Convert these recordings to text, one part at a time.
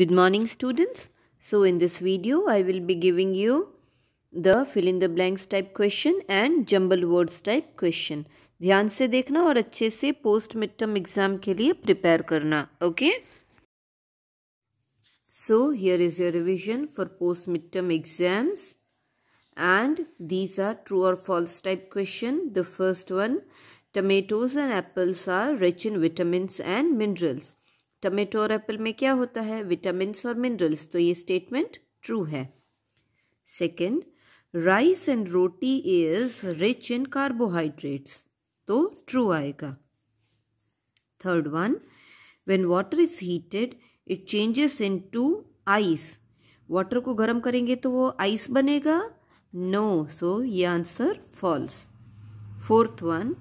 Good morning students. So in this video I will be giving you the fill in the blanks type question and jumble words type question. ध्यान से देखना और अच्छे से से post-midterm exam exam के लिए प्रिपेयर करना okay so here revision for post-midterm exams, and these are true or false type question the first one tomatoes and apples are rich in vitamins and minerals tomato और apple में क्या होता है vitamin और minerals तो ये statement true है second rice and roti is rich in carbohydrates तो ट्रू आएगा third one when water is heated it changes into ice water को गर्म करेंगे तो वो आइस बनेगा नो सो ये answer false fourth one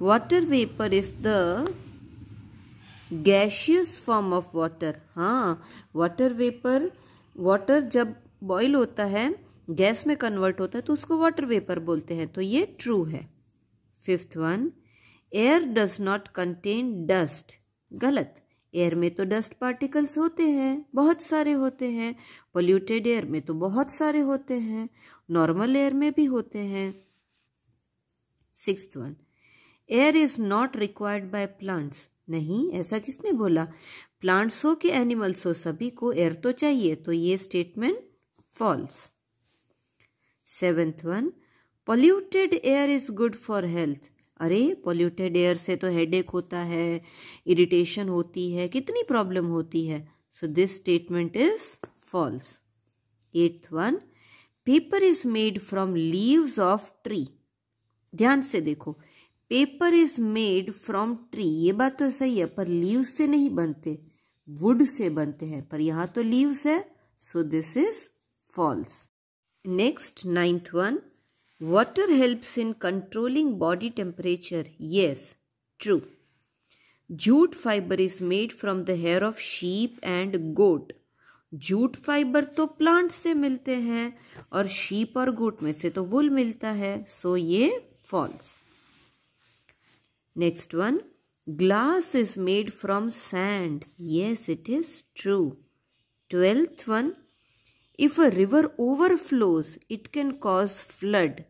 water vapour is the gaseous form of water हाँ वाटर वेपर वाटर जब बॉइल होता है गैस में कन्वर्ट होता है तो उसको वाटर वेपर बोलते हैं तो ये ट्रू है fifth one air does not contain dust गलत एयर में तो डस्ट पार्टिकल्स होते हैं बहुत सारे होते हैं पोल्यूटेड एयर में तो बहुत सारे होते हैं नॉर्मल एयर में भी होते हैं six one air is not required by plants नहीं ऐसा किसने बोला प्लांट्स हो कि एनिमल्स हो सभी को एयर तो चाहिए तो ये statement false seventh one polluted air is good for health अरे पॉल्यूटेड एयर से तो हेडेक होता है इरिटेशन होती है कितनी प्रॉब्लम होती है so this statement is false eighth one paper is made from leaves of tree ध्यान से देखो paper is made from tree ये बात तो सही है पर लीव से नहीं बनते वुड से बनते हैं पर यहां तो लीव्स है so this is false next ninth one water helps in controlling body temperature yes true jute fibre is made from the hair of sheep and goat jute fibre तो plant से मिलते हैं और शीप और गोट में से तो वुल मिलता है सो so ये false Next one, glass is made from sand. Yes, it is true. Twelfth one, if a river overflows, it can cause flood.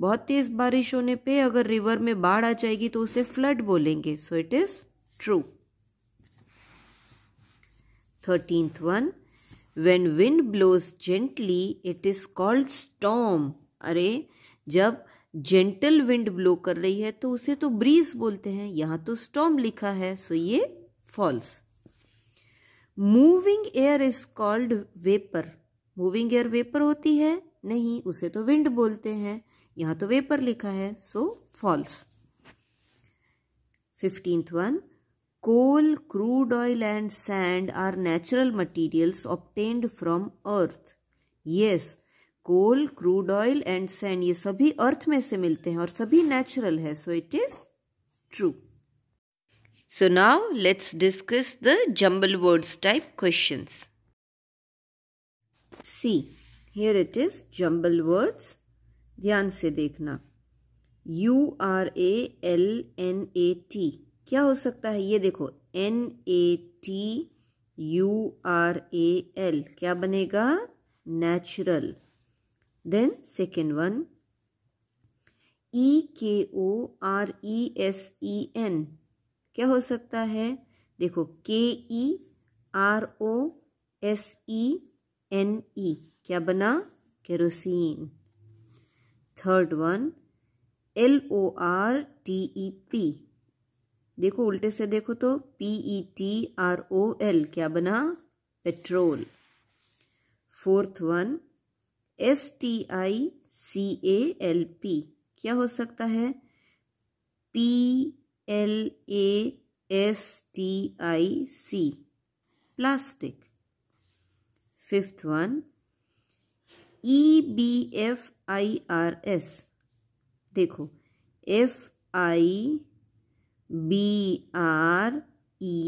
बहुत तेज बारिश होने पे अगर रिवर में बाढ़ आ जाएगी तो उसे फ्लड बोलेंगे so it is true thirteenth one when wind blows gently it is called storm अरे जब जेंटल विंड ब्लो कर रही है तो उसे तो ब्रीज बोलते हैं यहां तो स्टॉम लिखा है सो ये false moving air is called vapour moving air vapour होती है नहीं उसे तो विंड बोलते हैं यहां तो वेपर लिखा है so false fifteenth one coal crude oil and sand are natural materials obtained from earth yes coal crude oil and sand ये सभी अर्थ में से मिलते हैं और सभी नेचुरल है so it is true so now let's discuss the jumbled words type question see here it is jumbled words ध्यान से देखना U R A L N A T क्या हो सकता है ये देखो N A T U R A L क्या बनेगा natural then second one e k o r e s e n क्या हो सकता है देखो K E R O S E N E क्या बना kerosene third one L O R T E P देखो उल्टे से देखो तो P E T R O L क्या बना petrol fourth one S T I C A L P क्या हो सकता है P L A S T I C plastic fifth one E B F I R S देखो F I B R E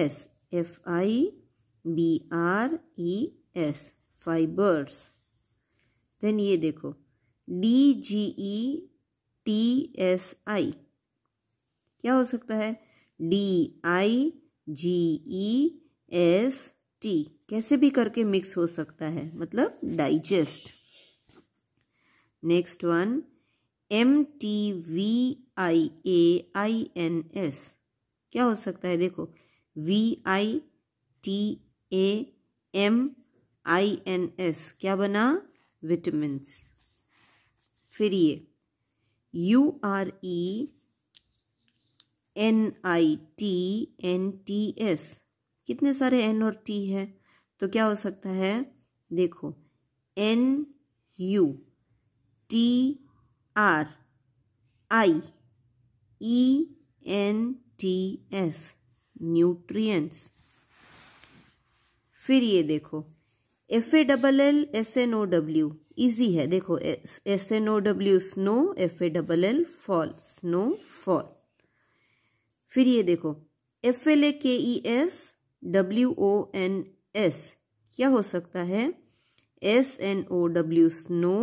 S F I B R E S fibres then ये देखो D G E T S I क्या हो सकता है D I G E S T कैसे भी करके मिक्स हो सकता है मतलब digest next one M T V I A I N S क्या हो सकता है देखो V I T A M I N S क्या बना विटामिन फिर ये U R E N I T N T S कितने सारे एन और टी है तो क्या हो सकता है देखो N U T R I E N T S nutrients फिर ये देखो F A double L S N O W easy है देखो S N O W snow F A double L fall snow fall फिर ये देखो F L A K E S W O N S क्या हो सकता है S N O W snow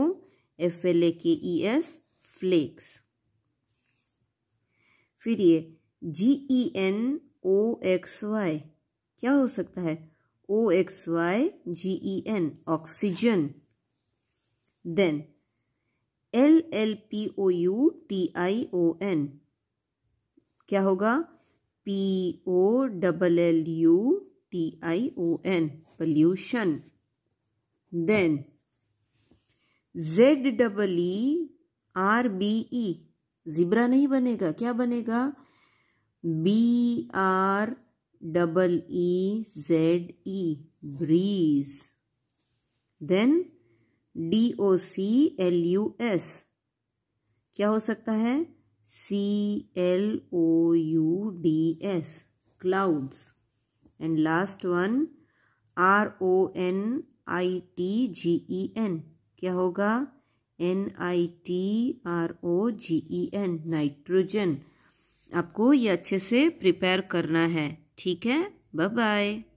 F L A K E S flakes फिर ये G E N O X Y क्या हो सकता है O X Y G E N oxygen then L L P O U T I O N क्या होगा P O double L U T I O N pollution then Z double E R B E zebra नहीं बनेगा क्या बनेगा B R double E Z E breeze then D O C L U S क्या हो सकता है सी L O U D S clouds and last one R O N I T G E N क्या होगा N I T R O G E N nitrogen आपको ये अच्छे से प्रिपेयर करना है ठीक है बाय बाय